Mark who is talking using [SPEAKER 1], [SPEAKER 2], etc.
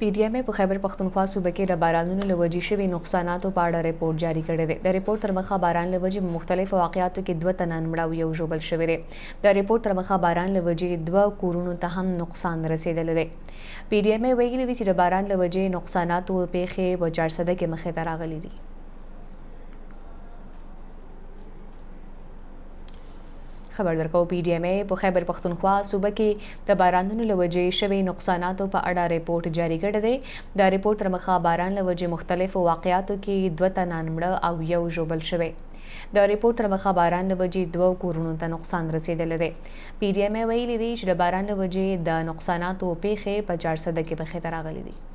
[SPEAKER 1] پی ډی ایم په خیبر پښتونخوا صوبه کې د بارانونو لوجې شوي نقصاناتو په اړه ریپورت جاری کړی دی د ریپورت تر مخه باران لوجې په مختلفو واقعاتو کې دوه تنان مړاو یو ژوبل شوی دی د ریپورت تر مخه باران لوجې دوه کورونو ته هم نقصان رسیدلی دی پی ډی ایم ویلي دی چې د باران لوجې نقصاناتو پیښې په 400 کې مخې ته راغلي دي خبر درکو پی ډی ایم ای په خیبر پختونخوا صوبه کې د بارانونو لوجې شوي نقصاناتو په اړه ریپورت جاری کړی دی دا ریپورت تر مخه باران لوجې مختلفو واقعاتو کې دوه تنان مړه او یو ژوبل شوی د ریپورت تر مخه باران لوجې دوه کورونو ته نقصان رسیدلی دی پی ډی ایم ای ویلي دی چې د باران لوجې د نقصاناتو پیښې په 400 کې په خطر راغلي دي